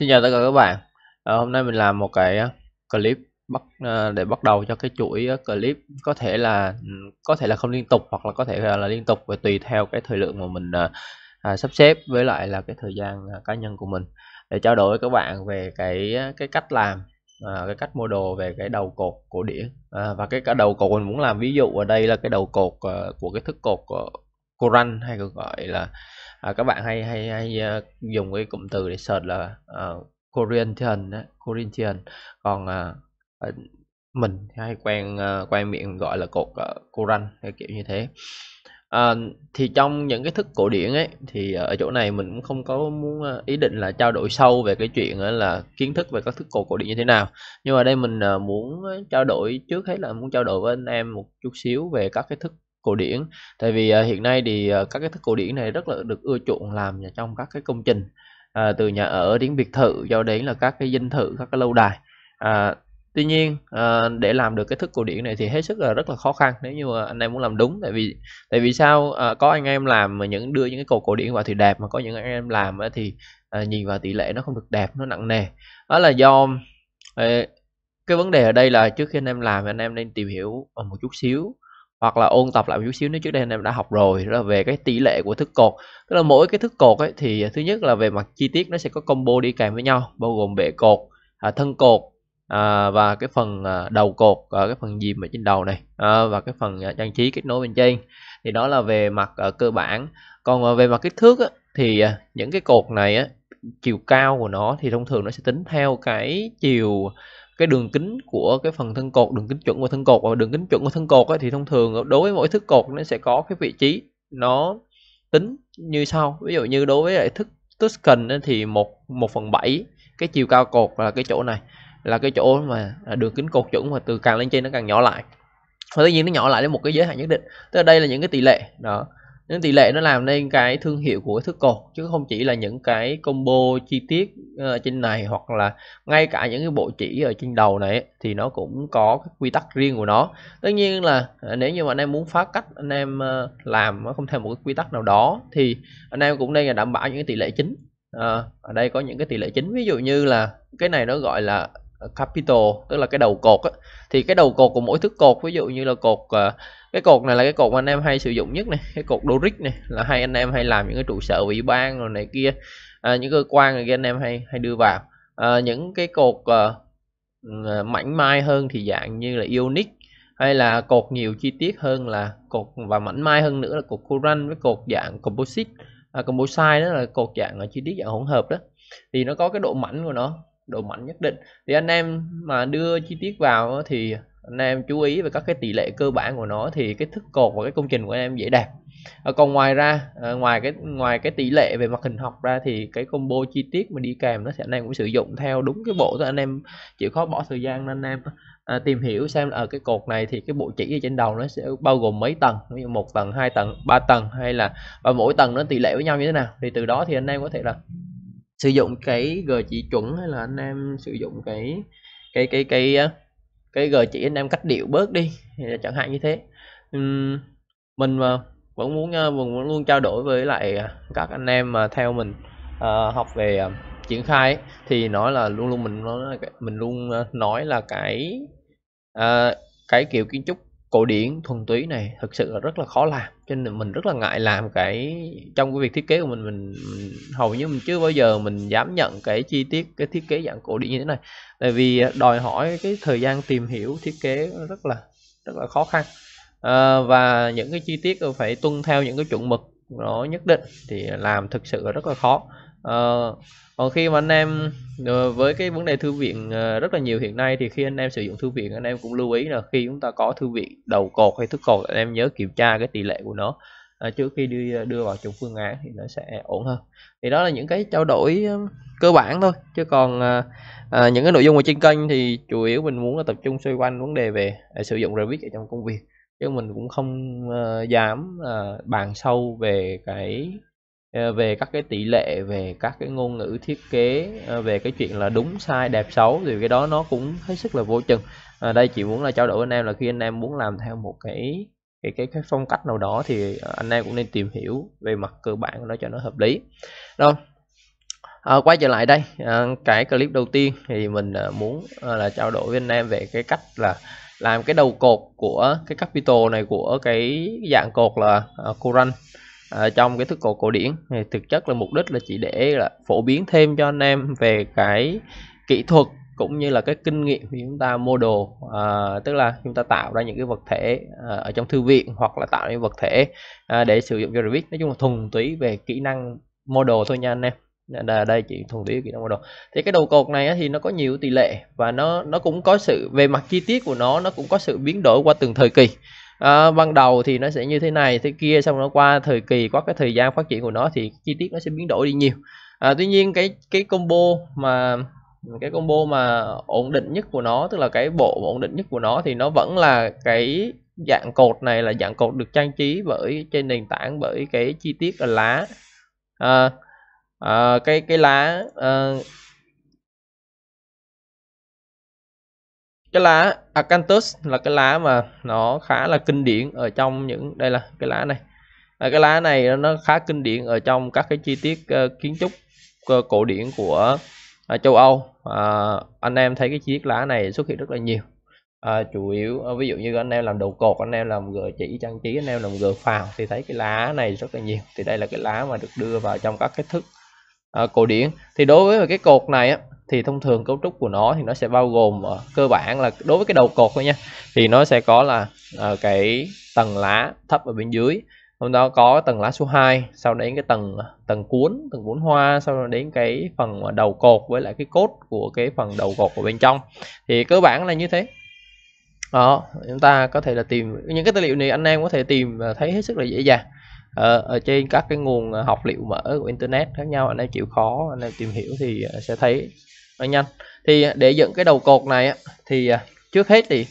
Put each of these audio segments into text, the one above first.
Xin chào tất cả các bạn à, Hôm nay mình làm một cái ờ, clip bắt ờ, để bắt đầu cho cái chuỗi clip có thể là ừ, có thể là không liên tục hoặc là có thể là liên tục và tùy theo cái thời lượng mà mình à, sắp xếp với lại là cái thời gian cá nhân của mình để trao đổi với các bạn về cái cái cách làm à, cái cách mua đồ về cái đầu cột cổ điển à, và cái cả đầu cột mình muốn làm ví dụ ở đây là cái đầu cột của cái thức cột Quran hay còn gọi là à, các bạn hay hay hay à, dùng cái cụm từ để search là uh, Corinthian đó, Corinthian còn uh, mình hay quen uh, quen miệng gọi là cột uh, Quran hay kiểu như thế À, thì trong những cái thức cổ điển ấy thì ở chỗ này mình cũng không có muốn ý định là trao đổi sâu về cái chuyện là kiến thức về các thức cổ cổ điển như thế nào nhưng mà đây mình muốn trao đổi trước hết là muốn trao đổi với anh em một chút xíu về các cái thức cổ điển tại vì à, hiện nay thì à, các cái thức cổ điển này rất là được ưa chuộng làm trong các cái công trình à, từ nhà ở đến biệt thự cho đến là các cái dinh thự các cái lâu đài à, tuy nhiên à, để làm được cái thức cổ điển này thì hết sức là rất là khó khăn nếu như anh em muốn làm đúng tại vì tại vì sao à, có anh em làm mà những đưa những cái cột cổ điển vào thì đẹp mà có những anh em làm thì à, nhìn vào tỷ lệ nó không được đẹp nó nặng nề đó là do à, cái vấn đề ở đây là trước khi anh em làm anh em nên tìm hiểu ờ, một chút xíu hoặc là ôn tập lại một chút xíu nếu trước đây anh em đã học rồi đó là về cái tỷ lệ của thức cột tức là mỗi cái thức cột ấy thì thứ nhất là về mặt chi tiết nó sẽ có combo đi kèm với nhau bao gồm bệ cột à, thân cột à, và cái phần à, đầu cột à, cái phần dìm ở trên đầu này à, và cái phần à, trang trí kết nối bên trên thì đó là về mặt à, cơ bản còn à, về mặt kích thước á, thì à, những cái cột này á, chiều cao của nó thì thông thường nó sẽ tính theo cái chiều cái đường kính của cái phần thân cột đường kính chuẩn của thân cột và đường kính chuẩn của thân cột ấy, thì thông thường đối với mỗi thức cột nó sẽ có cái vị trí nó tính như sau ví dụ như đối với lại thức Tuscan ấy, thì một một phần bảy cái chiều cao cột là cái chỗ này là cái chỗ mà à, đường kính cột chuẩn mà từ càng lên trên nó càng nhỏ lại và tất nhiên nó nhỏ lại đến một cái giới hạn nhất định tức là đây là những cái tỷ lệ đó nên tỷ lệ nó làm nên cái thương hiệu của cái thước cột chứ không chỉ là những cái combo chi tiết uh, trên này hoặc là ngay cả những cái bộ chỉ ở trên đầu này ấy, thì nó cũng có cái quy tắc riêng của nó tất nhiên là ờ, nếu như mà anh em muốn phá cách anh em uh, làm nó không theo một cái quy tắc nào đó thì anh em cũng nên là đảm bảo những cái tỷ lệ chính à, ở đây có những cái tỷ lệ chính ví dụ như là cái này nó gọi là capital tức là cái đầu cột á. thì cái đầu cột của mỗi thước cột ví dụ như là cột uh, cái cột này là cái cột anh em hay sử dụng nhất này cái cột Doric này là hai anh em hay làm những cái trụ sở ủy ban rồi này kia à, những cơ quan này kia anh em hay hay đưa vào à, những cái cột uh, mảnh mai hơn thì dạng như là Ionic hay là cột nhiều chi tiết hơn là cột và mảnh mai hơn nữa là cột Coran với cột dạng composite à, composite đó là cột dạng ở ờ, chi tiết dạng hỗn hợp đó thì nó có cái độ mảnh của nó độ mảnh nhất định thì anh em mà đưa chi tiết vào thì anh em chú ý về các cái tỷ lệ cơ bản của nó thì cái thức cột và cái công trình của anh em dễ đẹp à, còn ngoài ra à, ngoài cái ngoài cái tỷ lệ về mặt hình học ra thì cái combo chi tiết mà đi kèm nó sẽ anh em cũng sử dụng theo đúng cái bộ thôi anh em chịu khó bỏ thời gian nên anh em à, tìm hiểu xem ở cái cột này thì cái bộ chỉ ở trên đầu nó sẽ bao gồm mấy tầng ví dụ một tầng hai tầng ba tầng hay là và mỗi tầng nó tỷ lệ với nhau như thế nào thì từ đó thì anh em có thể là sử dụng cái g chỉ chuẩn hay là anh em sử dụng cái cái cái cái, cái cái g chỉ anh em cách điệu bớt đi chẳng hạn như thế uhm, mình mà vẫn muốn ờ, vẫn muốn luôn trao đổi với lại à, các anh em mà theo mình uh, học về uh, triển khai ấy, thì nói là luôn luôn mình nó mình luôn nói là cái uh, cái kiểu kiến trúc cổ điển thuần túy này thực sự là rất là khó làm cho nên mình rất là ngại làm cái trong cái việc thiết kế của mình mình, hầu như mình chưa bao giờ mình dám nhận cái chi tiết cái thiết kế dạng cổ điển như thế này tại vì à, đòi hỏi cái thời gian tìm hiểu thiết kế rất là rất là khó khăn à, và những cái chi tiết phải tuân theo những cái chuẩn mực nó nhất định thì làm thực sự là rất là khó Ờ, còn khi mà anh em ờ, với cái vấn đề thư viện ờ, rất là nhiều hiện nay thì khi anh em sử dụng thư viện anh em cũng lưu ý là khi chúng ta có thư viện đầu cột hay thức cột anh em nhớ kiểm tra cái tỷ lệ của nó à, trước khi đưa đưa vào chung phương án thì nó sẽ ổn hơn thì đó là những cái trao đổi cơ bản thôi chứ còn à, à, những cái nội dung ở trên kênh thì chủ yếu mình muốn là tập trung xoay quanh vấn đề về à, sử dụng Revit ở trong công việc chứ mình cũng không à, dám à, bàn sâu về cái Ờ, về các cái tỷ lệ về các cái ngôn ngữ thiết kế ờ, về cái chuyện là đúng sai đẹp xấu thì cái đó nó cũng hết sức là vô chừng à, đây chỉ muốn là trao đổi với anh em là khi anh em muốn làm theo một cái cái cái cái phong cách nào đó thì anh em cũng nên tìm hiểu về mặt cơ bản của nó cho nó hợp lý rồi à, quay trở lại đây à, cái clip đầu tiên thì mình muốn là trao đổi với anh em về cái cách là làm cái đầu cột của cái capital này của cái dạng cột là à, uh, current à, trong cái thức cầu cổ điển thì thực chất là mục đích là chỉ để là phổ biến thêm cho anh em về cái kỹ thuật cũng như là cái kinh nghiệm khi chúng ta mua đồ à, tức là chúng ta tạo ra những cái vật thể à, ở trong thư viện hoặc là tạo những vật thể à, để sử dụng cho review nói chung là thuần túy về kỹ năng mua đồ thôi nha anh em là đây chỉ thuần túy kỹ năng mua đồ thì cái đầu cột này thì nó có nhiều tỷ lệ và nó nó cũng có sự về mặt chi tiết của nó nó cũng có sự biến đổi qua từng thời kỳ à, ban đầu thì nó sẽ như thế này thế kia xong nó qua thời kỳ qua cái thời gian phát triển của nó thì chi tiết nó sẽ biến đổi đi nhiều à, tuy nhiên cái cái combo mà cái combo mà ổn định nhất của nó tức là cái bộ ổn định nhất của nó thì nó vẫn là cái dạng cột này là dạng cột được trang trí bởi trên nền tảng bởi cái chi tiết là lá à, à, cái cái lá à, cái lá acanthus là cái lá mà nó khá là kinh điển ở trong những đây là cái lá này à, cái lá này nó khá kinh điển ở trong các cái chi tiết uh, kiến trúc uh, cổ điển của uh, châu Âu à, anh em thấy cái chi tiết lá này xuất hiện rất là nhiều à, chủ yếu ví dụ như anh em làm đầu cột anh em làm gờ chỉ trang trí anh em làm gờ phào thì thấy cái lá này rất là nhiều thì đây là cái lá mà được đưa vào trong các cái thức uh, cổ điển thì đối với cái cột này á thì thông thường cấu trúc của nó thì nó sẽ bao gồm uh, cơ bản là đối với cái đầu cột thôi nha thì nó sẽ có là uh, cái tầng lá thấp ở bên dưới hôm đó có tầng lá số 2 sau đến cái tầng ờ, tầng cuốn tầng cuốn hoa sau đó đến cái phần đầu cột với lại cái cốt của cái phần đầu cột của bên trong thì cơ bản là như thế đó chúng ta có thể là tìm những cái tài liệu này anh em có thể tìm thấy hết sức là dễ dàng ở, ở trên các cái nguồn học liệu mở của internet khác nhau anh em chịu khó anh em tìm hiểu thì sẽ thấy anh nhanh thì để dựng cái đầu cột này thì à, trước hết thì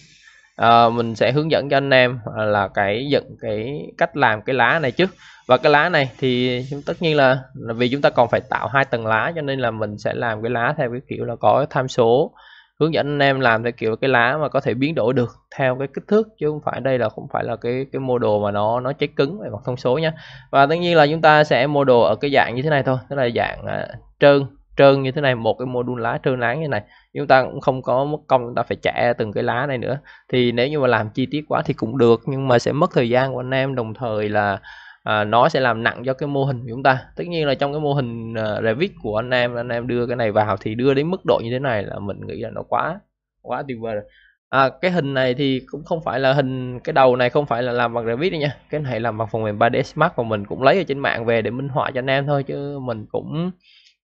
à, mình sẽ hướng dẫn cho anh em à, là cái dựng cái cách làm cái lá này trước và cái lá này thì tất nhiên là, vì chúng ta còn phải tạo hai tầng lá cho nên là mình sẽ làm cái lá theo cái kiểu là có tham số hướng dẫn anh em làm theo kiểu cái lá mà có thể biến đổi được theo cái kích thước chứ không phải đây là không phải là cái cái mô đồ mà nó nó chết cứng về mặt thông số nhé và tất nhiên là chúng ta sẽ mô đồ ở cái dạng như thế này thôi tức là dạng uh, trơn trơn như thế này một cái module lá trơn lá như thế này chúng ta cũng không có mất công chúng ta phải chẻ từng cái lá này nữa thì nếu như mà làm chi tiết quá thì cũng được nhưng mà sẽ mất thời gian của anh em đồng thời là à, nó sẽ làm nặng cho cái mô hình của chúng ta tất nhiên là trong cái mô hình à, revit của anh em anh em đưa cái này vào thì đưa đến mức độ như thế này là mình nghĩ là nó quá quá tuyệt vời rồi à, cái hình này thì cũng không phải là hình cái đầu này không phải là làm bằng Revit đâu nha cái này làm bằng phần mềm 3 ds Max và mình cũng lấy ở trên mạng về để minh họa cho anh em thôi chứ mình cũng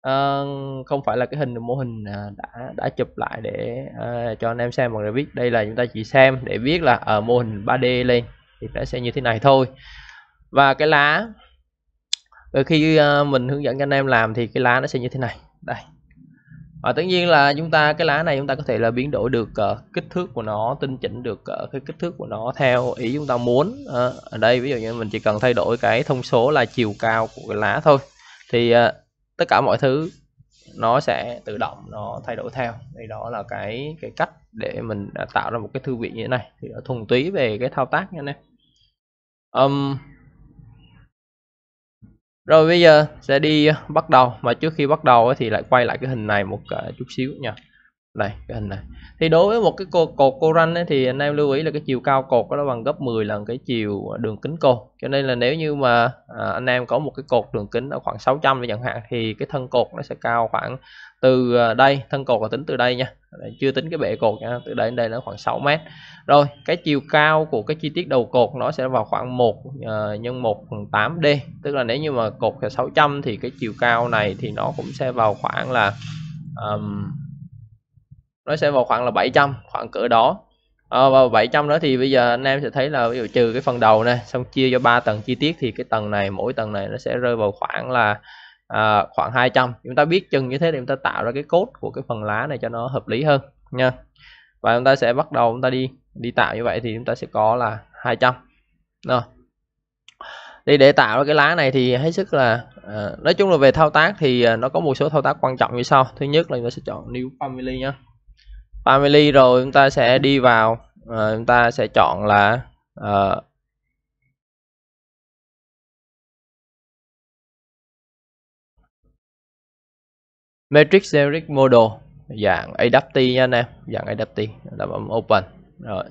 uh, không phải là cái hình mô hình uh, đã đã chụp lại để uh, cho anh em xem mọi người biết đây là chúng ta chỉ xem để biết là ở mô hình 3D lên thì nó sẽ như thế này thôi và cái lá khi uh, mình hướng dẫn cho anh em làm thì cái lá nó sẽ như thế này đây và tất nhiên là chúng ta cái lá này chúng ta có thể là biến đổi được uh, kích thước của nó tinh chỉnh được uh, cái kích thước của nó theo ý chúng ta muốn uh, ở đây ví dụ như mình chỉ cần thay đổi cái thông số là chiều cao của cái lá thôi thì uh, tất cả mọi thứ nó sẽ tự động nó thay đổi theo thì đó là cái cái cách để mình tạo ra một cái thư viện như thế này thì nó thuần túy về cái thao tác nha anh em um, rồi bây giờ sẽ đi bắt đầu mà trước khi bắt đầu thì lại quay lại cái hình này một chút xíu nha đây cái hình này thì đối với một cái cột cột coran ấy, thì anh em lưu ý là cái chiều cao cột nó bằng gấp 10 lần cái chiều à, đường kính cột cho nên là nếu như mà à, anh em có một cái cột đường kính ở khoảng 600 chẳng hạn thì cái thân cột nó sẽ cao khoảng từ à, đây thân cột là tính từ đây nha chưa tính cái bệ cột nha từ đây đến đây nó khoảng 6 mét rồi cái chiều cao của cái chi tiết đầu cột nó sẽ vào khoảng 1 uh, à, nhân 1 phần 8 d tức là nếu như mà cột là 600 thì cái chiều cao này thì nó cũng sẽ vào khoảng là um, nó sẽ vào khoảng là 700 khoảng cỡ đó à, và 700 đó thì bây giờ anh em sẽ thấy là ví dụ trừ cái phần đầu này xong chia cho ba tầng chi tiết thì cái tầng này mỗi tầng này nó sẽ rơi vào khoảng là à, khoảng 200 chúng ta biết chừng như thế thì chúng ta tạo ra cái cốt của cái phần lá này cho nó hợp lý hơn nha và chúng ta sẽ bắt đầu chúng ta đi đi tạo như vậy thì chúng ta sẽ có là 200 rồi thì để tạo ra cái lá này thì hết sức là à, nói chung là về thao tác thì à, nó có một số thao tác quan trọng như sau thứ nhất là chúng ta sẽ chọn new family nha family rồi chúng ta sẽ đi vào à, chúng ta sẽ chọn là à, matrix generic model dạng adaptive nha anh em dạng adaptive là bấm open rồi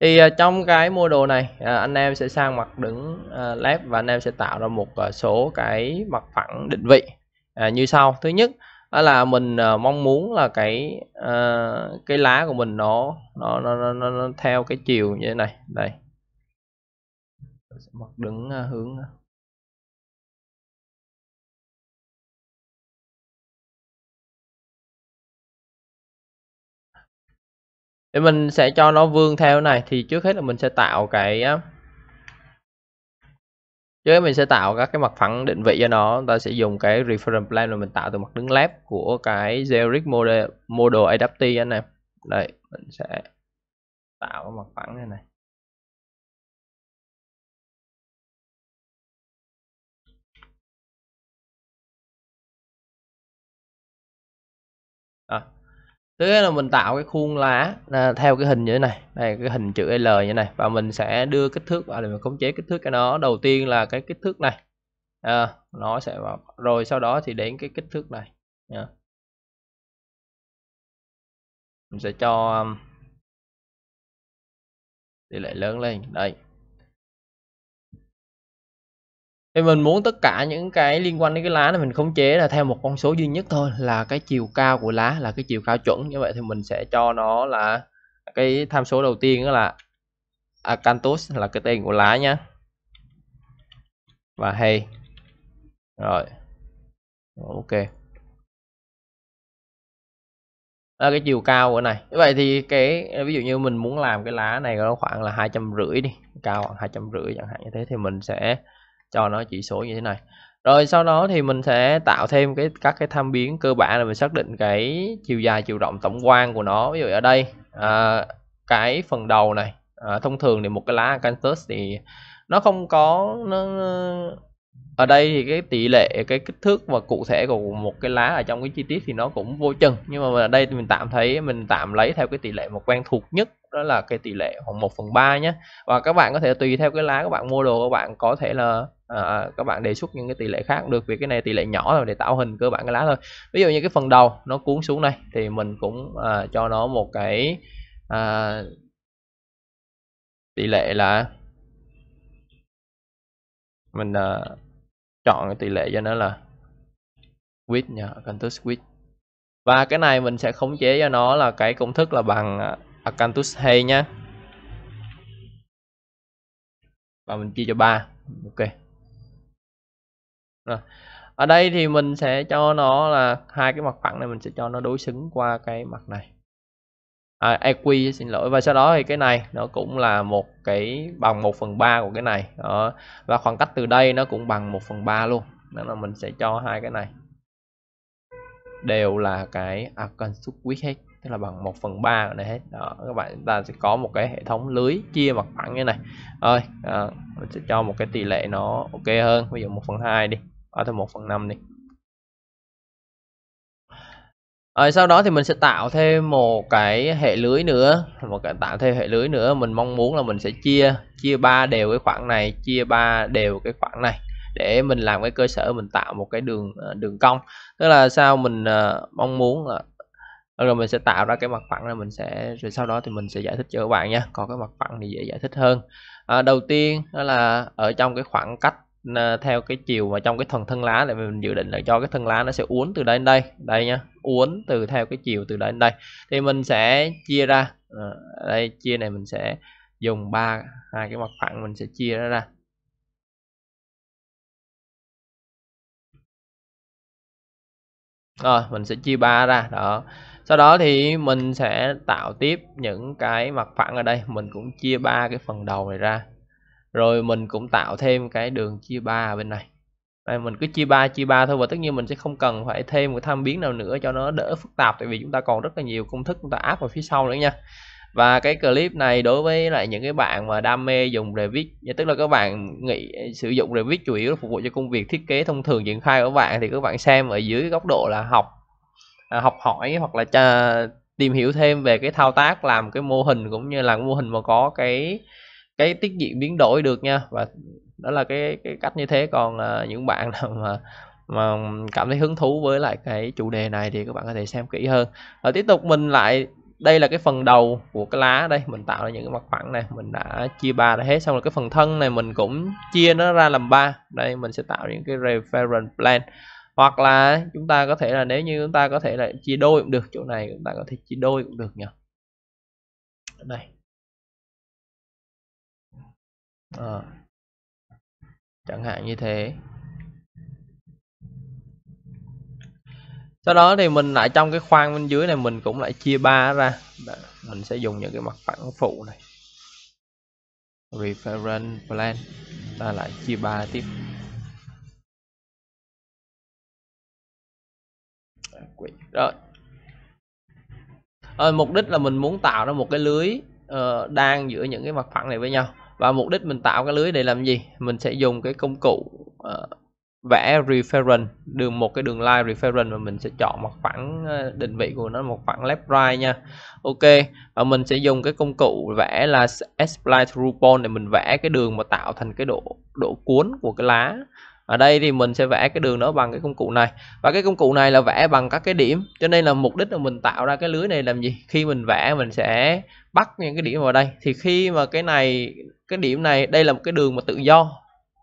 thì uh, trong cái model này uh, anh em sẽ sang mặt đứng uh, left và anh em sẽ tạo ra một uh, số cái mặt phẳng định vị uh, như sau thứ nhất đó là mình uh, mong muốn là cái uh, cái lá của mình nó nó, nó nó nó nó theo cái chiều như thế này đây mặt đứng uh, hướng thì mình sẽ cho nó vương theo này thì trước hết là mình sẽ tạo cái uh, chứ mình sẽ tạo các cái mặt phẳng định vị cho nó chúng ta sẽ dùng cái reference plane mà mình tạo từ mặt đứng lép của cái generic model model adaptive anh em đây mình sẽ tạo mặt phẳng này này thế là mình tạo cái khuôn lá à, theo cái hình như thế này đây cái hình chữ L như thế này và mình sẽ đưa kích thước vào để mình khống chế kích thước cái nó đầu tiên là cái kích thước này à, nó sẽ vào rồi sau đó thì đến cái kích thước này yeah. mình sẽ cho tỷ lệ lớn lên đây thì mình muốn tất cả những cái liên quan đến cái lá này mình khống chế là theo một con số duy nhất thôi là cái chiều cao của lá là cái chiều cao chuẩn như vậy thì mình sẽ cho nó là cái tham số đầu tiên đó là acanthus là cái tên của lá nhá và hay rồi ok là cái chiều cao của này như vậy thì cái ví dụ như mình muốn làm cái lá này nó khoảng là hai trăm rưỡi đi cao khoảng hai trăm rưỡi chẳng hạn như thế thì mình sẽ cho nó chỉ số như thế này rồi sau đó thì mình sẽ tạo thêm cái các cái tham biến cơ bản là mình xác định cái chiều dài chiều rộng tổng quan của nó ví dụ ở đây à, cái phần đầu này à, thông thường thì một cái lá canvas thì nó không có nó ở đây thì cái tỷ lệ cái kích thước và cụ thể của một cái lá ở trong cái chi tiết thì nó cũng vô chừng nhưng mà ở đây thì mình tạm thấy mình tạm lấy theo cái tỷ lệ mà quen thuộc nhất đó là cái tỷ lệ khoảng 1 phần ba nhé và các bạn có thể tùy theo cái lá các bạn mua đồ các bạn có thể là à, các bạn đề xuất những cái tỷ lệ khác được vì cái này tỷ lệ nhỏ rồi để tạo hình cơ bản cái lá thôi ví dụ như cái phần đầu nó cuốn xuống này thì mình cũng à, cho nó một cái à, tỷ lệ là mình à, chọn cái tỷ lệ cho nó là width nha cantus width và cái này mình sẽ khống chế cho nó là cái công thức là bằng acanthus à, hay nhá và mình chia cho ba ok rồi ở đây thì mình sẽ cho nó là hai cái mặt phẳng này mình sẽ cho nó đối xứng qua cái mặt này à, EQ xin lỗi và sau đó thì cái này nó cũng là một cái bằng 1 phần ba của cái này đó. và khoảng cách từ đây nó cũng bằng 1 phần ba luôn nên là mình sẽ cho hai cái này đều là cái Arcane Subquid hết tức là bằng 1 phần 3 ở đây hết đó các bạn chúng ta sẽ có một cái hệ thống lưới chia mặt phẳng như này rồi à, mình sẽ cho một cái tỷ lệ nó ok hơn ví dụ 1 phần 2 đi ở thêm 1 phần 5 đi rồi sau đó thì mình sẽ tạo thêm một cái hệ lưới nữa một cái tạo thêm hệ lưới nữa mình mong muốn là mình sẽ chia chia ba đều cái khoảng này chia ba đều cái khoảng này để mình làm cái cơ sở mình tạo một cái đường ờ, đường cong tức là sao mình uh, mong muốn là ờ, rồi mình sẽ tạo ra cái mặt phẳng là mình sẽ rồi sau đó thì mình sẽ giải thích cho các bạn nha có cái mặt phẳng thì dễ giải thích hơn à, đầu tiên đó là ở trong cái khoảng cách Ờ, theo cái chiều mà trong cái thần thân lá này mình dự định là cho cái thân lá nó sẽ uốn từ đây đến đây đây nhá uốn từ theo cái chiều từ đây đến đây thì mình sẽ chia ra ờ, đây chia này mình sẽ dùng ba hai cái mặt phẳng mình sẽ chia nó ra rồi mình sẽ chia ba ra đó sau đó thì mình sẽ tạo tiếp những cái mặt phẳng ở đây mình cũng chia ba cái phần đầu này ra rồi mình cũng tạo thêm cái đường chia ba ở bên này đây, mình cứ chia ba chia ba thôi và tất nhiên mình sẽ không cần phải thêm một tham biến nào nữa cho nó đỡ phức tạp tại vì chúng ta còn rất là nhiều công thức chúng ta áp vào phía sau nữa nha và cái clip này đối với lại những cái bạn mà đam mê dùng Revit tức là các bạn nghĩ sử dụng Revit chủ yếu là phục vụ cho công việc thiết kế thông thường triển khai của bạn thì các bạn xem ở dưới góc độ là học à, học hỏi hoặc là tra, à, tìm hiểu thêm về cái thao tác làm cái mô hình cũng như là mô hình mà có cái cái tiết diện biến đổi được nha và đó là cái cái cách như thế còn uh, những bạn nào mà mà cảm thấy hứng thú với lại cái chủ đề này thì các bạn có thể xem kỹ hơn rồi tiếp tục mình lại đây là cái phần đầu của cái lá đây mình tạo ra những cái mặt phẳng này mình đã chia ba đã hết xong rồi cái phần thân này mình cũng chia nó ra làm ba đây mình sẽ tạo những cái reference plan hoặc là chúng ta có thể là nếu như chúng ta có thể là chia đôi cũng được chỗ này chúng ta có thể chia đôi cũng được nhỉ đây à, chẳng hạn như thế sau đó thì mình lại trong cái khoang bên dưới này mình cũng lại chia ba ra mình sẽ dùng những cái mặt phẳng phụ này reference plan ta lại chia ba tiếp quỷ rồi rồi ờ, mục đích là mình muốn tạo ra một cái lưới uh, ờ, đang giữa những cái mặt phẳng này với nhau và mục đích mình tạo cái lưới để làm gì mình sẽ dùng cái công cụ uh, vẽ reference đường một cái đường line reference mà mình sẽ chọn một phẳng ờ, định vị của nó một phẳng left right nha ok và mình sẽ dùng cái công cụ vẽ là spline through để mình vẽ cái đường mà tạo thành cái độ độ cuốn của cái lá ở đây thì mình sẽ vẽ cái đường đó bằng cái công cụ này và cái công cụ này là vẽ bằng các cái điểm cho nên là mục đích là mình tạo ra cái lưới này làm gì khi mình vẽ mình sẽ bắt những cái điểm vào đây thì khi mà cái này cái điểm này đây là một cái đường mà tự do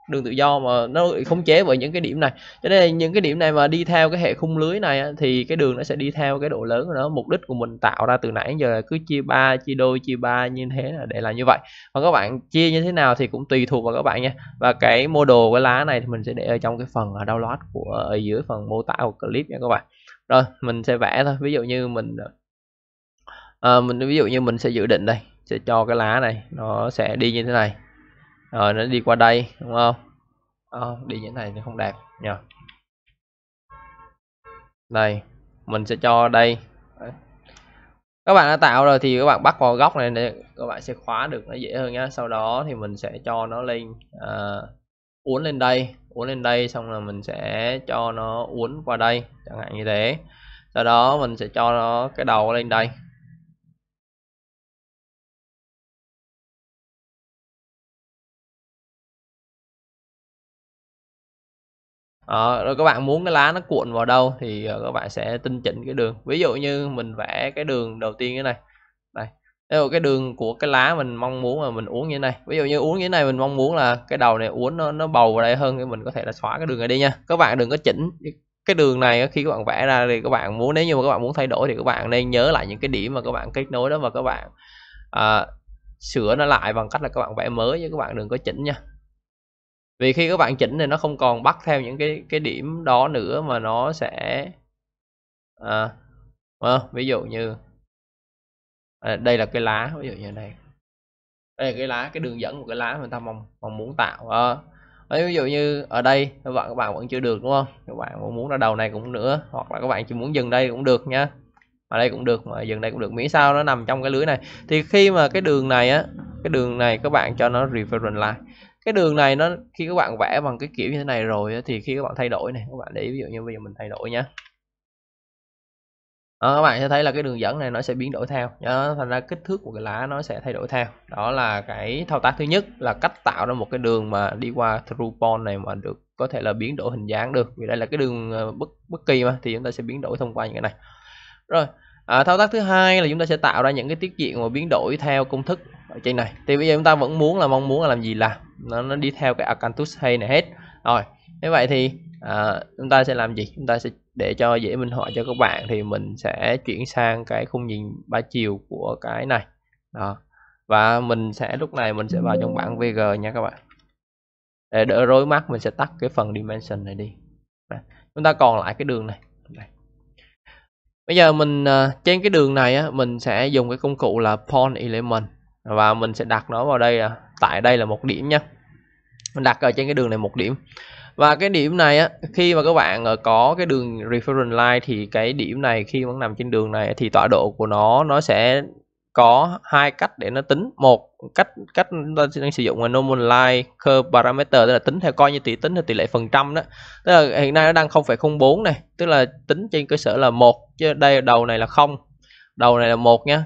đường tự do mà nó khống chế bởi những cái điểm này cho nên những cái điểm này mà đi theo cái hệ khung lưới này thì cái đường nó sẽ đi theo cái độ lớn của nó mục đích của mình tạo ra từ nãy giờ là cứ chia ba chia đôi chia ba như thế là để làm như vậy và các bạn chia như thế nào thì cũng tùy thuộc vào các bạn nha và cái mô đồ cái lá này thì mình sẽ để ở trong cái phần à, download của ở dưới phần mô tả của clip nha các bạn rồi mình sẽ vẽ thôi ví dụ như mình à, mình ví dụ như mình sẽ dự định đây sẽ cho cái lá này nó sẽ đi như thế này rồi ờ, nó đi qua đây đúng không à, đi như thế này thì không đẹp nhờ đây mình sẽ cho đây các bạn đã tạo rồi thì các bạn bắt vào góc này để các bạn sẽ khóa được nó dễ hơn nhá sau đó thì mình sẽ cho nó lên à, uốn lên đây uốn lên đây xong là mình sẽ cho nó uốn qua đây chẳng hạn như thế sau đó mình sẽ cho nó cái đầu lên đây đó, ờ, rồi các bạn muốn cái lá nó cuộn vào đâu thì ờ, các bạn sẽ tinh chỉnh cái đường ví dụ như mình vẽ cái đường đầu tiên như này đây Ví cái đường của cái lá mình mong muốn là mình uống như thế này Ví dụ như uống như thế này mình mong muốn là cái đầu này uống nó nó bầu vào đây hơn thì mình có thể là xóa cái đường này đi nha Các bạn đừng có chỉnh cái đường này khi các bạn vẽ ra thì các bạn muốn nếu như mà các bạn muốn thay đổi thì các bạn nên nhớ lại những cái điểm mà các bạn kết nối đó và các bạn à, sửa nó lại bằng cách là các bạn vẽ mới chứ các bạn đừng có chỉnh nha vì khi các bạn chỉnh thì nó không còn bắt theo những cái cái điểm đó nữa mà nó sẽ à, à, ví dụ như à, đây là cái lá ví dụ như đây đây là cái lá cái đường dẫn của cái lá mà người ta mong mong muốn tạo à, ví dụ như ở đây các bạn các bạn vẫn chưa được đúng không các bạn muốn ra đầu này cũng nữa hoặc là các bạn chỉ muốn dừng đây cũng được nhá ở đây cũng được mà dừng đây cũng được miễn sao nó nằm trong cái lưới này thì khi mà cái đường này á cái đường này các bạn cho nó reference lại cái đường này nó khi các bạn vẽ bằng cái kiểu như thế này rồi thì khi các bạn thay đổi này các bạn để ý ví dụ như bây giờ mình thay đổi nhé đó, các bạn sẽ thấy là cái đường dẫn này nó sẽ biến đổi theo đó, thành ra kích thước của cái lá nó sẽ thay đổi theo đó là cái thao tác thứ nhất là cách tạo ra một cái đường mà đi qua through point này mà được có thể là biến đổi hình dáng được vì đây là cái đường ờ, bất bất kỳ mà thì chúng ta sẽ biến đổi thông qua những cái này rồi à, thao tác thứ hai là chúng ta sẽ tạo ra những cái tiết diện mà biến đổi theo công thức ở trên này thì bây giờ chúng ta vẫn muốn là mong muốn là làm gì là nó nó đi theo cái Acanthus hay này hết rồi như vậy thì à, chúng ta sẽ làm gì chúng ta sẽ để cho dễ minh họa cho các bạn thì mình sẽ chuyển sang cái khung nhìn ba chiều của cái này đó và mình sẽ lúc này mình sẽ vào trong bảng VG nha các bạn để đỡ rối mắt mình sẽ tắt cái phần dimension này đi Đấy. chúng ta còn lại cái đường này Đây. bây giờ mình à, trên cái đường này á, mình sẽ dùng cái công cụ là pawn element và mình sẽ đặt nó vào đây à, tại đây là một điểm nhé mình đặt ở trên cái đường này một điểm và cái điểm này á khi mà các bạn ờ, có cái đường reference line thì cái điểm này khi mà nằm trên đường này thì tọa độ của nó nó sẽ có hai cách để nó tính một cách cách chúng ta đang sử dụng là normal line curve parameter tức là tính theo coi như tỷ tính theo tỷ lệ phần trăm đó tức là hiện nay nó đang 0,04 này tức là tính trên cơ sở là một chứ đây đầu này là không đầu này là một nhá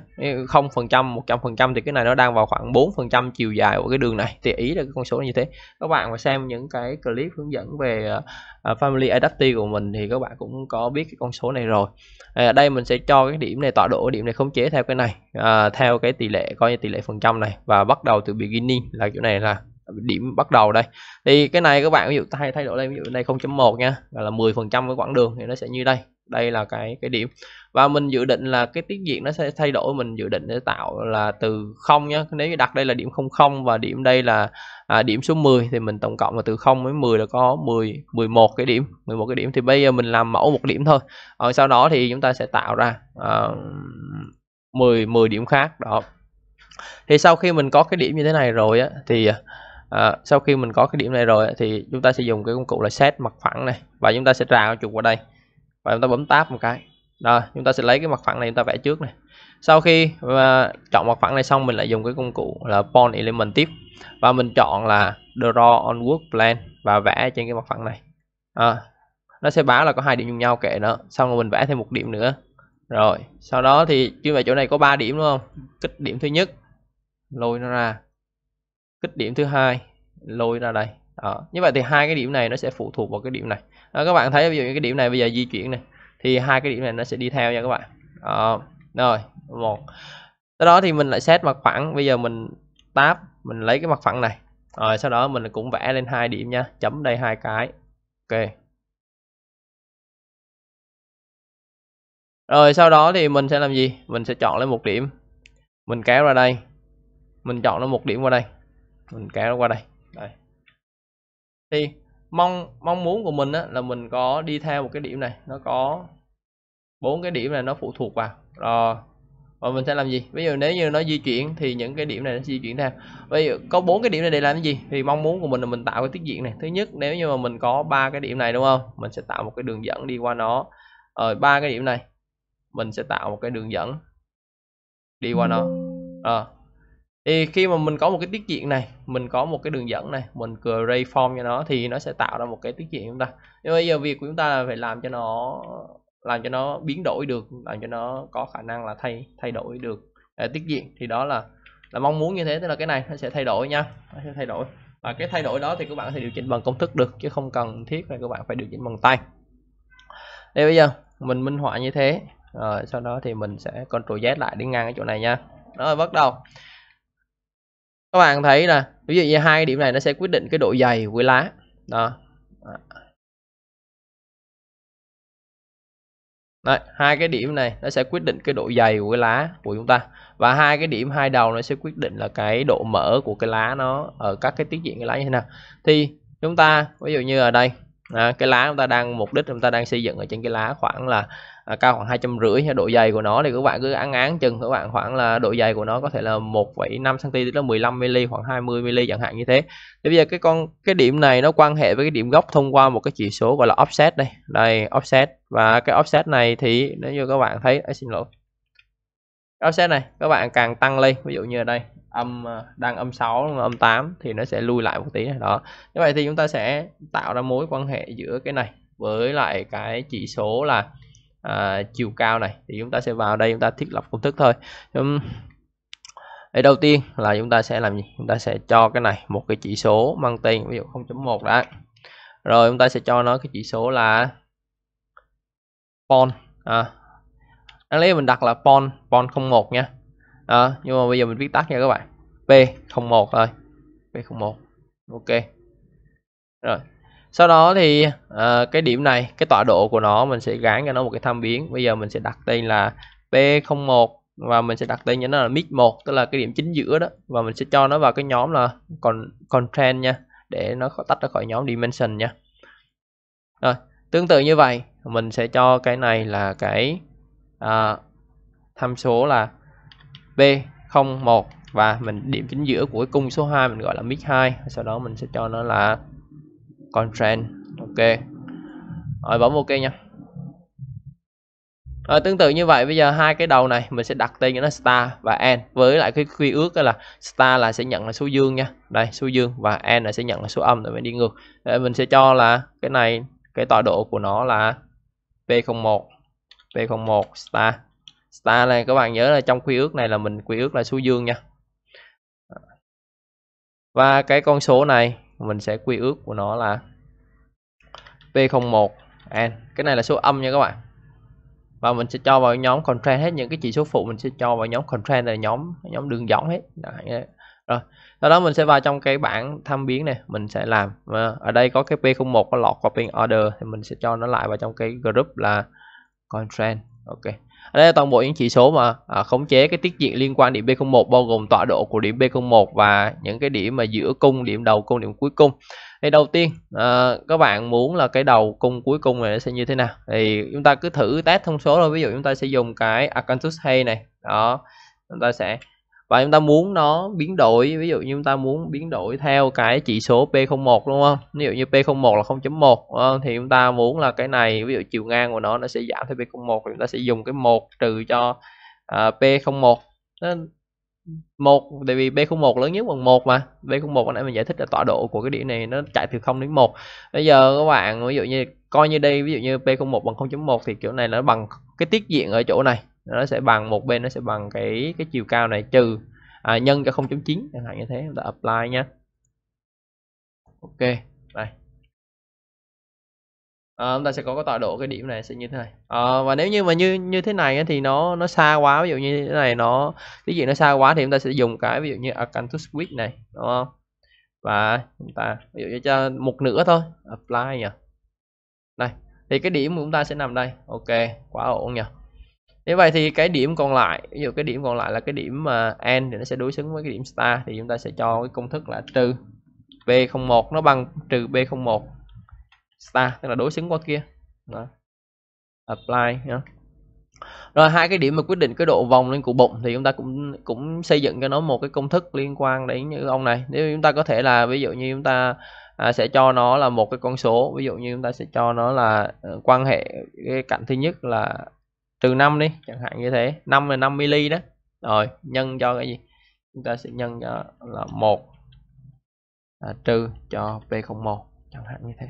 không phần trăm một trăm phần trăm thì cái này nó đang vào khoảng 4 phần trăm chiều dài của cái đường này thì ý là cái con số như thế các bạn mà xem những cái clip hướng dẫn về ờ, ờ, family adaptive của mình thì các bạn cũng có biết cái con số này rồi à, đây mình sẽ cho cái điểm này tọa độ điểm này khống chế theo cái này à, theo cái tỷ lệ coi như tỷ lệ phần trăm này và bắt đầu từ beginning là chỗ này là điểm bắt đầu đây thì cái này các bạn ví dụ thay thay đổi lên ví dụ đây 0.1 nha là 10 phần trăm cái quãng đường thì nó sẽ như đây đây là cái cái điểm và mình dự định là cái tiết diện nó sẽ thay đổi mình dự định để tạo là từ không nhé nếu đặt đây là điểm không không và điểm đây là à, điểm số 10 thì mình tổng cộng là từ 0 đến 10 là có 10 11 cái điểm 11 cái điểm thì bây giờ mình làm mẫu một điểm thôi rồi ờ, sau đó thì chúng ta sẽ tạo ra à, 10 10 điểm khác đó thì sau khi mình có cái điểm như thế này rồi á thì à, sau khi mình có cái điểm này rồi thì chúng ta sẽ dùng cái công cụ là set mặt phẳng này và chúng ta sẽ rào chuột qua đây và chúng ta bấm tab một cái rồi chúng ta sẽ lấy cái mặt phẳng này chúng ta vẽ trước này sau khi à, chọn mặt phẳng này xong mình lại dùng cái công cụ là Pawn Element tiếp và mình chọn là Draw on Work Plan và vẽ trên cái mặt phẳng này à, nó sẽ báo là có hai điểm dùng nhau kệ nó. xong rồi mình vẽ thêm một điểm nữa rồi sau đó thì như vậy chỗ này có 3 điểm đúng không kích điểm thứ nhất lôi nó ra kích điểm thứ hai lôi ra đây đó. như vậy thì hai cái điểm này nó sẽ phụ thuộc vào cái điểm này đó, các bạn thấy ví dụ như cái điểm này bây giờ di chuyển này thì hai cái điểm này nó sẽ đi theo nha các bạn đó, rồi một sau đó thì mình lại xét mặt phẳng bây giờ mình táp mình lấy cái mặt phẳng này rồi sau đó mình cũng vẽ lên hai điểm nha chấm đây hai cái ok rồi sau đó thì mình sẽ làm gì mình sẽ chọn lấy một điểm mình kéo ra đây mình chọn nó một điểm qua đây mình kéo nó qua đây đây thì mong mong muốn của mình á, là mình có đi theo một cái điểm này nó có bốn cái điểm này nó phụ thuộc vào rồi và mình sẽ làm gì ví dụ nếu như nó di chuyển thì những cái điểm này nó di chuyển theo bây giờ có bốn cái điểm này để làm cái gì thì mong muốn của mình là mình tạo cái tiết diện này thứ nhất nếu như mà mình có ba cái điểm này đúng không mình sẽ tạo một cái đường dẫn đi qua nó rồi ba cái điểm này mình sẽ tạo một cái đường dẫn đi qua nó à, thì khi mà mình có một cái tiết diện này mình có một cái đường dẫn này mình create form cho nó thì nó sẽ tạo ra một cái tiết diện chúng ta nhưng bây giờ việc của chúng ta là phải làm cho nó làm cho nó biến đổi được làm cho nó có khả năng là thay thay đổi được à, tiết diện thì đó là là mong muốn như thế tức là cái này nó sẽ thay đổi nha nó sẽ thay đổi và cái thay đổi đó thì các bạn có thể điều chỉnh bằng công thức được chứ không cần thiết là các bạn phải điều chỉnh bằng tay đây bây giờ mình minh họa như thế rồi sau đó thì mình sẽ Ctrl Z lại để ngang ở chỗ này nha rồi bắt đầu các bạn thấy là ví dụ như hai điểm này nó sẽ quyết định cái độ dày của lá đó Đấy, hai cái điểm này nó sẽ quyết định cái độ dày của cái lá của chúng ta và hai cái điểm hai đầu nó sẽ quyết định là cái độ mở của cái lá nó ở các cái tiết diện cái lá như thế nào thì chúng ta ví dụ như ở đây à, cái lá chúng ta đang mục đích chúng ta đang xây dựng ở trên cái lá khoảng là à, cao khoảng hai trăm rưỡi độ dày của nó thì các bạn cứ ăn án chừng các bạn khoảng là độ dày của nó có thể là 1,5 cm tức là 15 mm khoảng 20 mm chẳng hạn như thế thì bây giờ cái con cái điểm này nó quan hệ với cái điểm gốc thông qua một cái chỉ số gọi là offset đây đây offset và cái offset này thì nếu như các bạn thấy ấy, xin lỗi offset này các bạn càng tăng lên ví dụ như ở đây âm à, đang âm 6 âm 8 thì nó sẽ lui lại một tí này đó như vậy thì chúng ta sẽ tạo ra mối quan hệ giữa cái này với lại cái chỉ số là à, chiều cao này thì chúng ta sẽ vào đây chúng ta thiết lập công thức thôi um, để đầu tiên là chúng ta sẽ làm gì chúng ta sẽ cho cái này một cái chỉ số mang tên ví dụ 0.1 đã rồi chúng ta sẽ cho nó cái chỉ số là pon à, ờ. đáng lý mình đặt là pon pon 01 nha à, nhưng mà bây giờ mình viết tắt nha các bạn p 01 thôi p 01 ok rồi sau đó thì uh, cái điểm này cái tọa độ của nó mình sẽ gán cho nó một cái tham biến bây giờ mình sẽ đặt tên là p01 và mình sẽ đặt tên cho nó là mid 1 tức là cái điểm chính giữa đó và mình sẽ cho nó vào cái nhóm là còn content nha để nó tách ra khỏi nhóm dimension nha rồi tương tự như vậy mình sẽ cho cái này là cái uh, tham số là p01 và mình điểm chính giữa của cái cung số 2 mình gọi là mid 2 sau đó mình sẽ cho nó là constraint ok rồi bấm ok nha rồi, tương tự như vậy bây giờ hai cái đầu này mình sẽ đặt tên cho nó star và n với lại cái quy ước là star là sẽ nhận là số dương nha đây số dương và n là sẽ nhận là số âm rồi mình đi ngược để mình sẽ cho là cái này cái tọa độ của nó là p01 p01 star star này các bạn nhớ là trong quy ước này là mình quy ước là số dương nha và cái con số này mình sẽ quy ước của nó là P01 and cái này là số âm nha các bạn và mình sẽ cho vào nhóm constraint hết những cái chỉ số phụ mình sẽ cho vào nhóm constraint là nhóm nhóm đường dẫn hết Đấy. rồi sau đó mình sẽ vào trong cái bảng tham biến này mình sẽ làm à, ở đây có cái P01 có lọt qua order thì mình sẽ cho nó lại vào trong cái group là constraint ok ở đây là toàn bộ những chỉ số mà à, khống chế cái tiết diện liên quan điểm B01 bao gồm tọa độ của điểm B01 và những cái điểm mà giữa cung điểm đầu cung điểm cuối cung thì đầu tiên à, các bạn muốn là cái đầu cung cuối cung này sẽ như thế nào thì chúng ta cứ thử test thông số thôi ví dụ chúng ta sẽ dùng cái Acanthus hay này đó chúng ta sẽ và chúng ta muốn nó biến đổi ví dụ như chúng ta muốn biến đổi theo cái chỉ số P01 đúng không ví dụ như P01 là 0.1 thì chúng ta muốn là cái này ví dụ chiều ngang của nó nó sẽ giảm theo P01 thì chúng ta sẽ dùng cái 1 trừ cho uh, P01 nó, 1 tại vì B01 lớn nhất bằng 1 mà B01 nãy mình giải thích là tọa độ của cái điểm này nó chạy từ 0 đến 1 bây giờ các bạn ví dụ như coi như đây ví dụ như P01 bằng 0.1 thì kiểu này nó bằng cái tiết diện ở chỗ này nó sẽ bằng một bên nó sẽ bằng cái cái chiều cao này trừ à, nhân cho 0.9 chẳng hạn như thế chúng ta apply nhé ok đây à, chúng ta sẽ có cái tọa độ cái điểm này sẽ như thế này à, và nếu như mà như như thế này thì nó nó xa quá ví dụ như thế này nó cái gì nó xa quá thì chúng ta sẽ dùng cái ví dụ như Acanthus Quick này đúng không và chúng ta ví dụ như cho một nửa thôi apply nhỉ đây thì cái điểm của chúng ta sẽ nằm đây ok quá ổn nhỉ như vậy thì cái điểm còn lại ví dụ cái điểm còn lại là cái điểm mà n thì nó sẽ đối xứng với cái điểm star thì chúng ta sẽ cho cái công thức là trừ b01 nó bằng trừ b01 star tức là đối xứng qua kia đó. apply nhá rồi hai cái điểm mà quyết định cái độ vòng lên của bụng thì chúng ta cũng cũng xây dựng cho nó một cái công thức liên quan đến như ông này nếu chúng ta có thể là ví dụ như chúng ta à, sẽ cho nó là một cái con số ví dụ như chúng ta sẽ cho nó là ờ, quan hệ cái cạnh thứ nhất là từ 5 đi chẳng hạn như thế 5 là 5 mili đó rồi nhân cho cái gì chúng ta sẽ nhân cho là 1 à, trừ cho P01 chẳng hạn như thế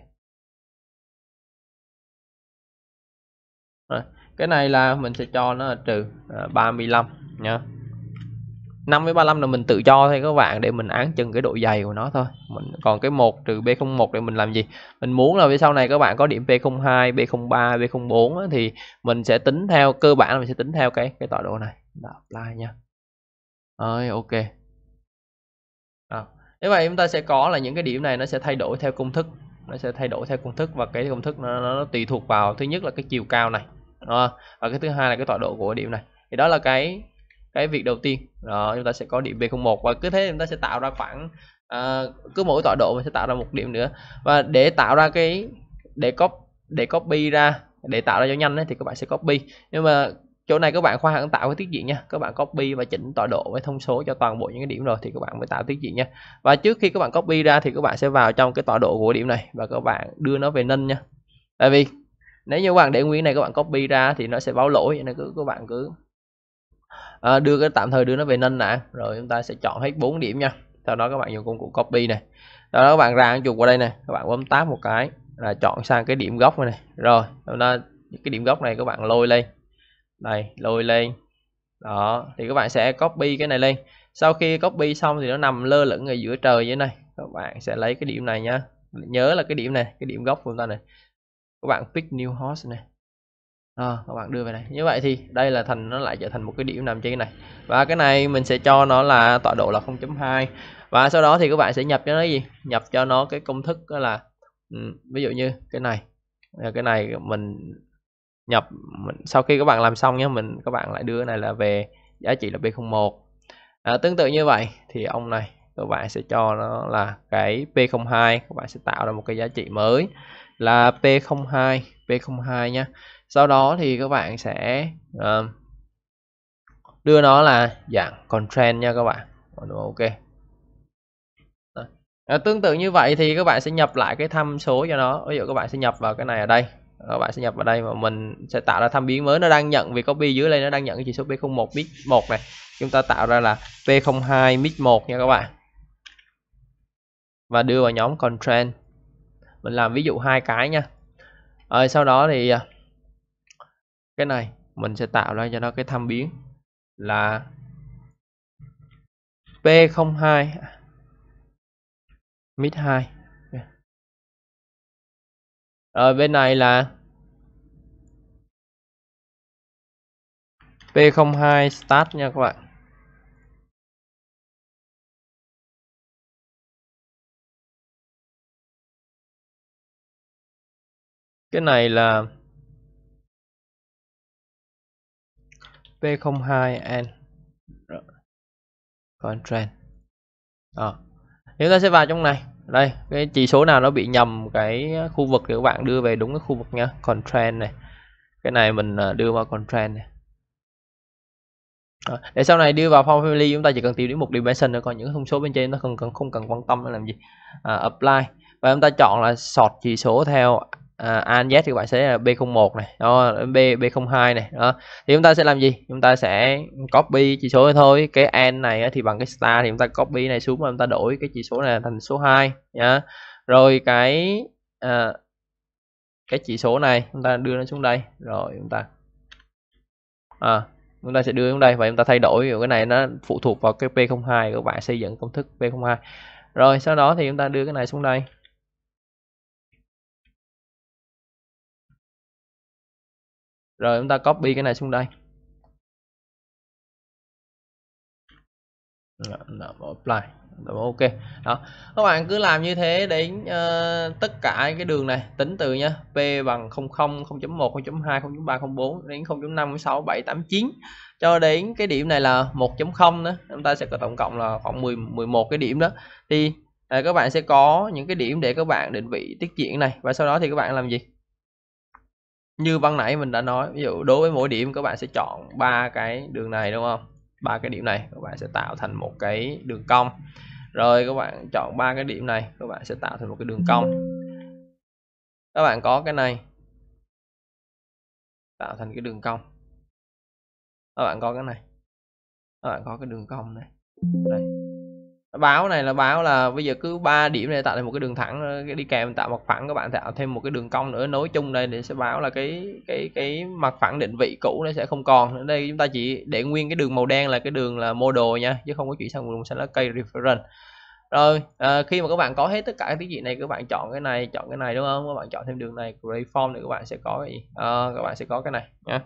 rồi. cái này là mình sẽ cho nó là trừ à, 35 nhá 5 với 35 là mình tự cho thôi các bạn để mình án chừng cái độ dày của nó thôi mình còn cái 1 trừ B01 để mình làm gì mình muốn là về sau này các bạn có điểm B02 B03 B04 á, thì mình sẽ tính theo cơ bản là mình sẽ tính theo cái cái tọa độ này Đó, apply nha ơi ok à, như vậy chúng ta sẽ có là những cái điểm này nó sẽ thay đổi theo công thức nó sẽ thay đổi theo công thức và cái công thức nó, nó, nó tùy thuộc vào thứ nhất là cái chiều cao này à, và cái thứ hai là cái tọa độ của điểm này thì đó là cái cái việc đầu tiên rồi chúng ta sẽ có điểm b01 và cứ thế chúng ta sẽ tạo ra khoảng à, cứ mỗi tọa độ mình sẽ tạo ra một điểm nữa và để tạo ra cái để copy để copy ra để tạo ra cho nhanh ấy, thì các bạn sẽ copy nhưng mà chỗ này các bạn khoa hẳn tạo cái tiết diện nha các bạn copy và chỉnh tọa độ với thông số cho toàn bộ những cái điểm rồi thì các bạn mới tạo tiết diện nha và trước khi các bạn copy ra thì các bạn sẽ vào trong cái tọa độ của điểm này và các bạn đưa nó về nâng nha tại vì nếu như các bạn để nguyên này các bạn copy ra thì nó sẽ báo lỗi nên cứ các bạn cứ à, đưa cái tạm thời đưa nó về nâng nè rồi chúng ta sẽ chọn hết bốn điểm nha sau đó các bạn dùng công cụ copy này sau đó các bạn ra chuột qua đây nè, các bạn bấm tab một cái là chọn sang cái điểm gốc này, này. rồi nó cái điểm gốc này các bạn lôi lên này lôi lên đó thì các bạn sẽ copy cái này lên sau khi copy xong thì nó nằm lơ lửng ở giữa trời như thế này các bạn sẽ lấy cái điểm này nhá nhớ là cái điểm này cái điểm gốc của chúng ta này các bạn pick new host này à, các bạn đưa về đây như vậy thì đây là thành nó lại trở thành một cái điểm nằm trên này và cái này mình sẽ cho nó là tọa độ là 0.2 và sau đó thì các bạn sẽ nhập cho nó gì nhập cho nó cái công thức đó là ừ, ví dụ như cái này cái này mình nhập sau khi các bạn làm xong nhé mình các bạn lại đưa cái này là về giá trị là p01 à, tương tự như vậy thì ông này các bạn sẽ cho nó là cái p02 các bạn sẽ tạo ra một cái giá trị mới là p02 p02 nhé sau đó thì các bạn sẽ uh, đưa nó là dạng constraint nha các bạn ok à, tương tự như vậy thì các bạn sẽ nhập lại cái tham số cho nó ví dụ các bạn sẽ nhập vào cái này ở đây các bạn sẽ nhập vào đây và mình sẽ tạo ra tham biến mới nó đang nhận vì copy dưới đây nó đang nhận cái chỉ số p01 bit 1 này chúng ta tạo ra là p02 mix 1 nha các bạn và đưa vào nhóm constraint mình làm ví dụ hai cái nha rồi sau đó thì à, cái này mình sẽ tạo ra cho nó cái tham biến là P02 mid 2 rồi bên này là P02 start nha các bạn cái này là P02N Rồi. à. Ờ. Nếu ta sẽ vào trong này Đây cái chỉ số nào nó bị nhầm cái khu vực thì các bạn đưa về đúng cái khu vực nhá Constraint này Cái này mình ờ, đưa vào Constraint này à. để sau này đưa vào form family chúng ta chỉ cần tìm đến một dimension thôi còn những thông số bên trên nó không cần không cần quan tâm nó làm gì à, apply và chúng ta chọn là sort chỉ số theo Ờ, à, A Z thì các bạn sẽ là B01 này, đó, B B02 này, đó. Thì chúng ta sẽ làm gì? Chúng ta sẽ copy chỉ số thôi. Cái N này thì bằng cái star thì chúng ta copy này xuống và chúng ta đổi cái chỉ số này thành số 2 nhá. Rồi cái à, cái chỉ số này chúng ta đưa nó xuống đây, rồi chúng ta à, chúng ta sẽ đưa xuống đây và chúng ta thay đổi cái này nó phụ thuộc vào cái P02 của các bạn xây dựng công thức P02. Rồi sau đó thì chúng ta đưa cái này xuống đây rồi chúng ta copy cái này xuống đây apply ok đó các bạn cứ làm như thế đến uh, ờ, tất cả cái đường này tính từ nha p bằng 00 0.1 0.2 0.3 0.4 đến 0.5 6 7 8 9 cho đến cái điểm này là 1.0 chúng ta sẽ có tổng cộng là khoảng 10 11 cái điểm đó thì uh, các bạn sẽ có những cái điểm để các bạn định vị tiết diện này và sau đó thì các bạn làm gì như ban nãy mình đã nói ví dụ đối với mỗi điểm các bạn sẽ chọn ba cái đường này đúng không ba cái điểm này các bạn sẽ tạo thành một cái đường cong rồi các bạn chọn ba cái điểm này các bạn sẽ tạo thành một cái đường cong các bạn có cái này tạo thành cái đường cong các bạn có cái này các bạn có cái đường cong này đây báo này là báo là bây giờ cứ ba điểm này tạo thành một cái đường thẳng đi kèm tạo mặt phẳng các bạn tạo thêm một cái đường cong nữa nối chung đây để sẽ báo là cái cái cái mặt phẳng định vị cũ nó sẽ không còn ở đây chúng ta chỉ để nguyên cái đường màu đen là cái đường là model nha chứ không có chuyển sang đường xanh lá cây reference rồi à, khi mà các bạn có hết tất cả cái thiết diện này các bạn chọn cái này chọn cái này đúng không các bạn chọn thêm đường này form thì các bạn sẽ có cái gì à, các bạn sẽ có cái này nha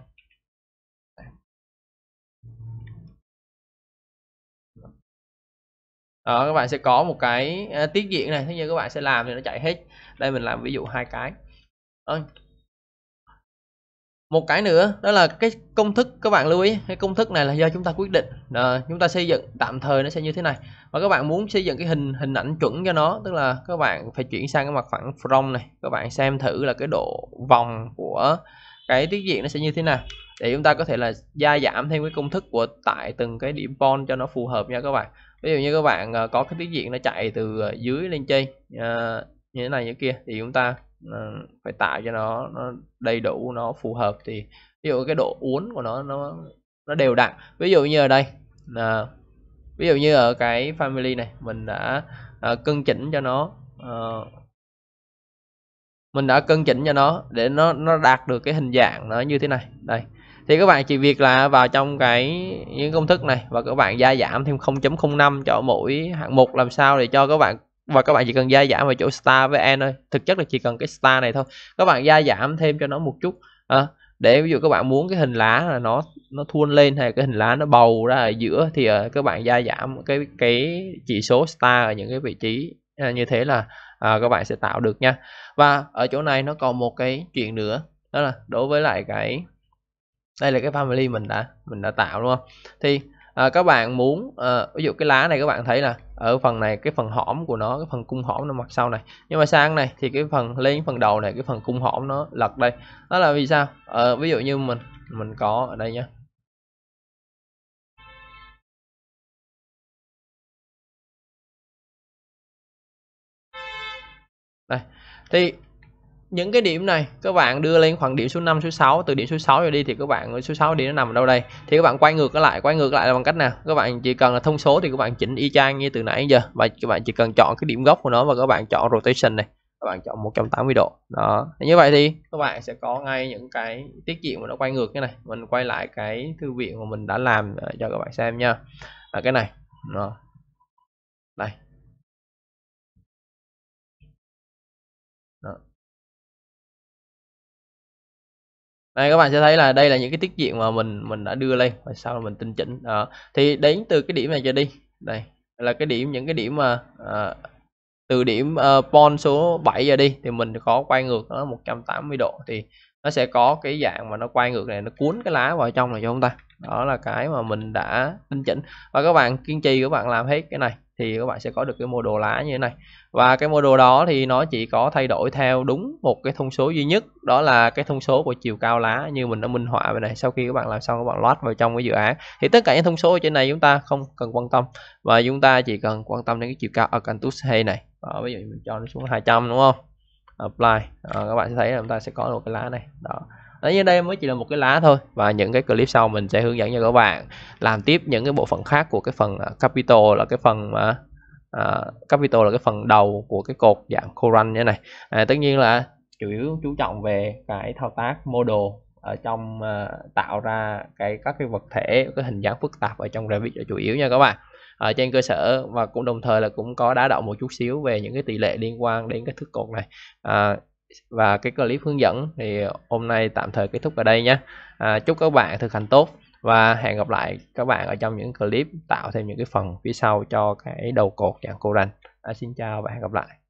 đó, ờ, các bạn sẽ có một cái ờ, tiết diện này thế như các bạn sẽ làm thì nó chạy hết đây mình làm ví dụ hai cái đó. Ờ. một cái nữa đó là cái công thức các bạn lưu ý cái công thức này là do chúng ta quyết định à, chúng ta xây dựng tạm thời nó sẽ như thế này và các bạn muốn xây dựng cái hình hình ảnh chuẩn cho nó tức là các bạn phải chuyển sang cái mặt phẳng from này các bạn xem thử là cái độ vòng của cái tiết diện nó sẽ như thế nào để chúng ta có thể là gia giảm thêm cái công thức của tại từng cái điểm bond cho nó phù hợp nha các bạn ví dụ như các bạn ờ, có cái tiết diện nó chạy từ ờ, dưới lên trên ờ, như thế này như kia thì chúng ta phải tạo cho nó, nó đầy đủ nó phù hợp thì ví dụ cái độ uốn của nó nó nó đều đặn ví dụ như ở đây là ví dụ như ở cái family này mình đã uh, cân chỉnh cho nó uh, mình đã cân chỉnh cho nó để nó nó đạt được cái hình dạng nó như thế này đây thì các bạn chỉ việc là vào trong cái những công thức này và các bạn gia giảm thêm 0.05 cho mỗi hạng mục làm sao để cho các bạn và các bạn chỉ cần gia giảm vào chỗ star với n thôi thực chất là chỉ cần cái star này thôi các bạn gia giảm thêm cho nó một chút à, để ví dụ các bạn muốn cái hình lá là nó nó thuôn lên hay cái hình lá nó bầu ra ở giữa thì uh, các bạn gia giảm cái cái chỉ số star ở những cái vị trí à, như thế là à, các bạn sẽ tạo được nha và ở chỗ này nó còn một cái chuyện nữa đó là đối với lại cái đây là cái family mình đã mình đã tạo đúng không thì à, các bạn muốn à, ví dụ cái lá này các bạn thấy là ở phần này cái phần hõm của nó cái phần cung hõm nó mặt sau này nhưng mà sang này thì cái phần lên phần đầu này cái phần cung hõm nó lật đây đó là vì sao à, ví dụ như mình mình có ở đây nhé đây thì những cái điểm này các bạn đưa lên khoảng điểm số 5 số 6 từ điểm số 6 rồi đi thì các bạn số 6 điểm nó nằm ở đâu đây thì các bạn quay ngược lại quay ngược lại là bằng cách nào các bạn chỉ cần là thông số thì các bạn chỉnh y chang như từ nãy giờ và các bạn chỉ cần chọn cái điểm gốc của nó và các bạn chọn rotation này các bạn chọn 180 độ đó như vậy thì các bạn sẽ có ngay những cái tiết diện mà nó quay ngược như này mình quay lại cái thư viện mà mình đã làm ờ, cho các bạn xem nha là cái này đó đây đây các bạn sẽ thấy là đây là những cái tiết diện mà mình mình đã đưa lên và sau là mình tinh chỉnh à, thì đến từ cái điểm này cho đi đây là cái điểm những cái điểm mà à, từ điểm uh, ờ, pon số 7 giờ đi thì mình có quay ngược nó 180 độ thì nó sẽ có cái dạng mà nó quay ngược này nó cuốn cái lá vào trong này cho chúng ta đó là cái mà mình đã tinh chỉnh và các bạn kiên trì các bạn làm hết cái này thì các bạn sẽ có được cái mô đồ lá như thế này và cái mô đồ đó thì nó chỉ có thay đổi theo đúng một cái thông số duy nhất đó là cái thông số của chiều cao lá như mình đã minh họa về này sau khi các bạn làm xong các bạn load vào trong cái dự án thì tất cả những thông số ở trên này chúng ta không cần quan tâm và chúng ta chỉ cần quan tâm đến cái chiều cao ở cantus hay này đó, ví dụ mình cho nó xuống 200 đúng không apply à, các bạn sẽ thấy là chúng ta sẽ có một cái lá này đó tất nhiên đây mới chỉ là một cái lá thôi và những cái clip sau mình sẽ hướng dẫn cho các bạn làm tiếp những cái bộ phận khác của cái phần à, capital là cái phần mà uh, à, capital là cái phần đầu của cái cột dạng current như thế này à, tất nhiên là chủ yếu chú trọng về cái thao tác model ở trong uh, tạo ra cái các cái vật thể cái hình dáng phức tạp ở trong Revit là chủ yếu nha các bạn ở trên cơ sở và cũng đồng thời là cũng có đá động một chút xíu về những cái tỷ lệ liên quan đến cái thước cột này à, và cái clip hướng dẫn thì hôm nay tạm thời kết thúc ở đây nhé à, chúc các bạn thực hành tốt và hẹn gặp lại các bạn ở trong những clip tạo thêm những cái phần phía sau cho cái đầu cột dạng cô rành à, xin chào và hẹn gặp lại